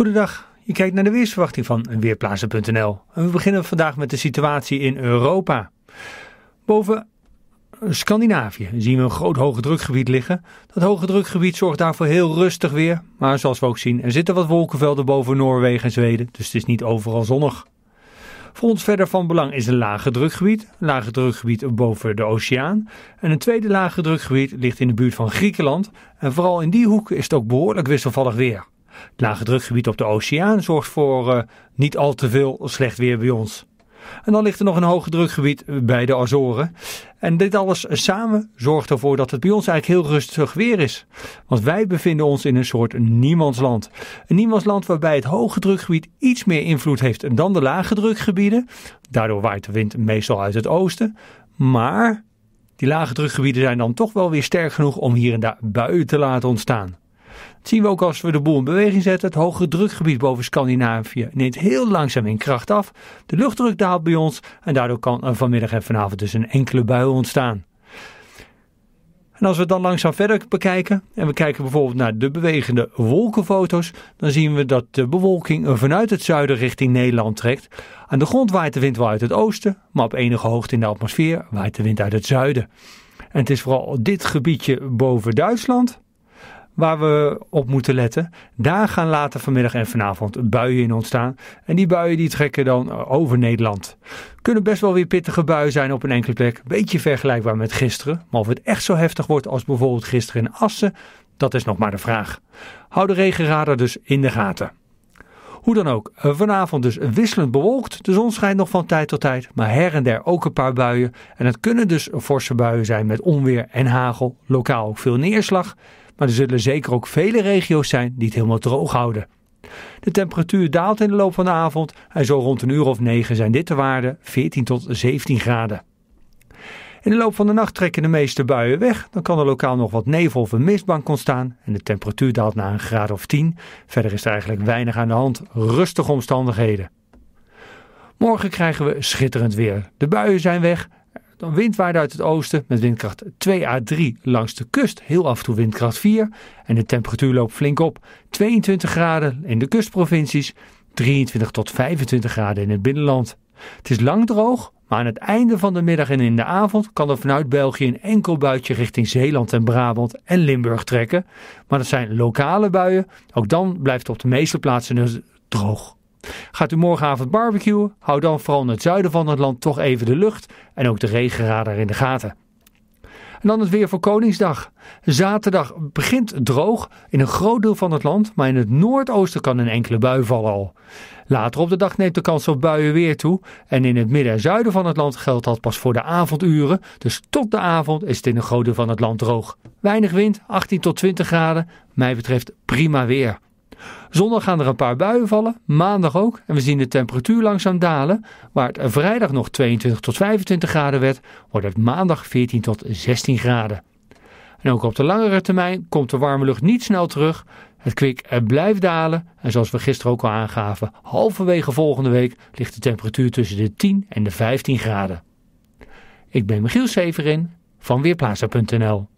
Goedendag, je kijkt naar de weersverwachting van Weerplaatsen.nl. We beginnen vandaag met de situatie in Europa. Boven eh, Scandinavië zien we een groot hoge drukgebied liggen. Dat hoge drukgebied zorgt daarvoor heel rustig weer. Maar zoals we ook zien, er zitten wat wolkenvelden boven Noorwegen en Zweden, dus het is niet overal zonnig. Voor ons verder van belang is een lage drukgebied, een lage drukgebied boven de oceaan. En een tweede lage drukgebied ligt in de buurt van Griekenland. En vooral in die hoek is het ook behoorlijk wisselvallig weer. Het lage drukgebied op de oceaan zorgt voor eh, niet al te veel slecht weer bij ons. En dan ligt er nog een hoge drukgebied eh, bij de Azoren. En dit alles samen zorgt ervoor dat het bij ons eigenlijk heel rustig weer is. Want wij bevinden ons in een soort niemandsland. Een niemandsland waarbij het hoge drukgebied iets meer invloed heeft dan de lage drukgebieden. Daardoor waait de wind meestal uit het oosten. Maar die lage drukgebieden zijn dan toch wel weer sterk genoeg om hier en daar buien te laten ontstaan. Dat zien we ook als we de boel in beweging zetten. Het hoge drukgebied boven Scandinavië neemt heel langzaam in kracht af. De luchtdruk daalt bij ons en daardoor kan er vanmiddag en vanavond dus een enkele bui ontstaan. En als we dan langzaam verder bekijken en we kijken bijvoorbeeld naar de bewegende wolkenfoto's, dan zien we dat de bewolking vanuit het zuiden richting Nederland trekt. Aan de grond waait de wind wel uit het oosten, maar op enige hoogte in de atmosfeer waait de wind uit het zuiden. En het is vooral dit gebiedje boven Duitsland waar we op moeten letten. Daar gaan later vanmiddag en vanavond buien in ontstaan. En die buien die trekken dan over Nederland. Kunnen best wel weer pittige buien zijn op een enkele plek. Beetje vergelijkbaar met gisteren. Maar of het echt zo heftig wordt als bijvoorbeeld gisteren in Assen, dat is nog maar de vraag. Hou de regenradar dus in de gaten. Hoe dan ook, vanavond dus wisselend bewolkt. De zon schijnt nog van tijd tot tijd, maar her en der ook een paar buien. En het kunnen dus forse buien zijn met onweer en hagel, lokaal ook veel neerslag maar er zullen zeker ook vele regio's zijn die het helemaal droog houden. De temperatuur daalt in de loop van de avond en zo rond een uur of 9 zijn dit de waarden 14 tot 17 graden. In de loop van de nacht trekken de meeste buien weg. Dan kan er lokaal nog wat nevel of een mistbank ontstaan. En de temperatuur daalt naar een graad of 10. Verder is er eigenlijk weinig aan de hand. Rustige omstandigheden. Morgen krijgen we schitterend weer. De buien zijn weg dan windwaarde uit het oosten met windkracht 2 à 3 langs de kust, heel af en toe windkracht 4. En de temperatuur loopt flink op. 22 graden in de kustprovincies, 23 tot 25 graden in het binnenland. Het is lang droog, maar aan het einde van de middag en in de avond kan er vanuit België een enkel buitje richting Zeeland en Brabant en Limburg trekken. Maar dat zijn lokale buien. Ook dan blijft het op de meeste plaatsen dus droog. Gaat u morgenavond barbecuen? Hou dan vooral in het zuiden van het land toch even de lucht en ook de regenradar in de gaten. En dan het weer voor Koningsdag. Zaterdag begint droog in een groot deel van het land, maar in het noordoosten kan een enkele bui vallen al. Later op de dag neemt de kans op buien weer toe en in het midden en zuiden van het land geldt dat pas voor de avonduren, dus tot de avond is het in een groot deel van het land droog. Weinig wind, 18 tot 20 graden, mij betreft prima weer. Zondag gaan er een paar buien vallen, maandag ook. En we zien de temperatuur langzaam dalen. Waar het vrijdag nog 22 tot 25 graden werd, wordt het maandag 14 tot 16 graden. En ook op de langere termijn komt de warme lucht niet snel terug. Het kwik blijft dalen. En zoals we gisteren ook al aangaven, halverwege volgende week ligt de temperatuur tussen de 10 en de 15 graden. Ik ben Michiel Severin van Weerplaza.nl